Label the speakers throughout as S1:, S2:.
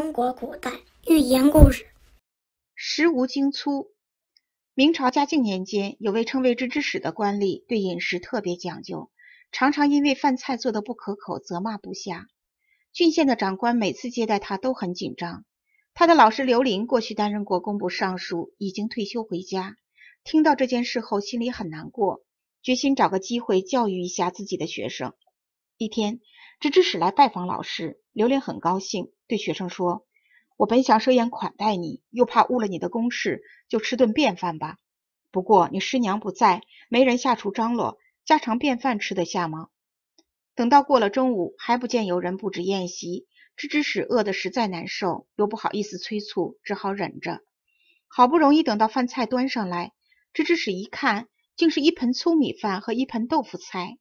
S1: 中国古代寓言故事：食无精粗。明朝嘉靖年间，有位称谓知之史”的官吏，对饮食特别讲究，常常因为饭菜做的不可口，责骂部下。郡县的长官每次接待他都很紧张。他的老师刘林过去担任过工部尚书，已经退休回家。听到这件事后，心里很难过，决心找个机会教育一下自己的学生。一天，知知史来拜访老师，刘玲很高兴，对学生说：“我本想设宴款待你，又怕误了你的公事，就吃顿便饭吧。不过你师娘不在，没人下厨张罗，家常便饭吃得下吗？”等到过了中午，还不见有人布置宴席，知知使饿得实在难受，又不好意思催促，只好忍着。好不容易等到饭菜端上来，知知使一看，竟是一盆粗米饭和一盆豆腐菜。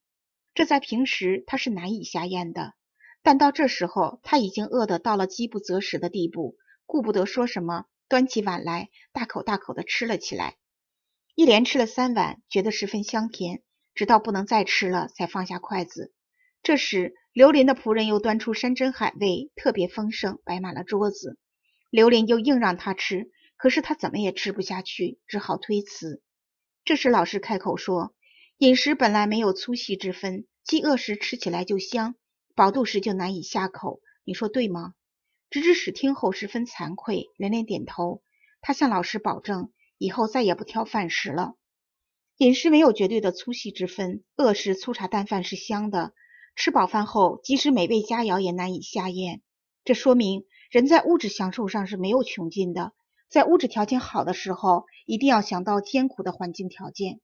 S1: 这在平时他是难以下咽的，但到这时候他已经饿得到了饥不择食的地步，顾不得说什么，端起碗来大口大口地吃了起来。一连吃了三碗，觉得十分香甜，直到不能再吃了才放下筷子。这时，刘林的仆人又端出山珍海味，特别丰盛，摆满了桌子。刘林又硬让他吃，可是他怎么也吃不下去，只好推辞。这时，老师开口说。饮食本来没有粗细之分，饥饿时吃起来就香，饱肚时就难以下口。你说对吗？直至使听后十分惭愧，连连点头。他向老师保证，以后再也不挑饭食了。饮食没有绝对的粗细之分，饿时粗茶淡饭是香的，吃饱饭后，即使美味佳肴也难以下咽。这说明人在物质享受上是没有穷尽的。在物质条件好的时候，一定要想到艰苦的环境条件。